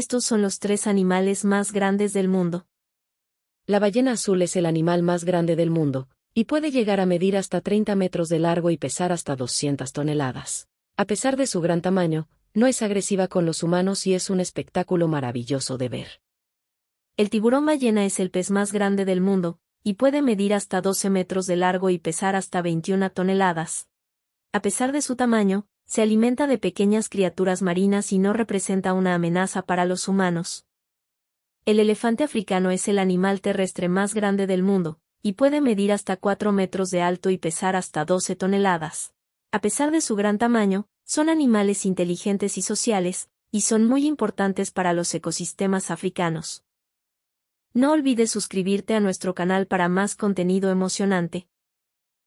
Estos son los tres animales más grandes del mundo. La ballena azul es el animal más grande del mundo, y puede llegar a medir hasta 30 metros de largo y pesar hasta 200 toneladas. A pesar de su gran tamaño, no es agresiva con los humanos y es un espectáculo maravilloso de ver. El tiburón ballena es el pez más grande del mundo, y puede medir hasta 12 metros de largo y pesar hasta 21 toneladas. A pesar de su tamaño, se alimenta de pequeñas criaturas marinas y no representa una amenaza para los humanos. El elefante africano es el animal terrestre más grande del mundo, y puede medir hasta 4 metros de alto y pesar hasta 12 toneladas. A pesar de su gran tamaño, son animales inteligentes y sociales, y son muy importantes para los ecosistemas africanos. No olvides suscribirte a nuestro canal para más contenido emocionante.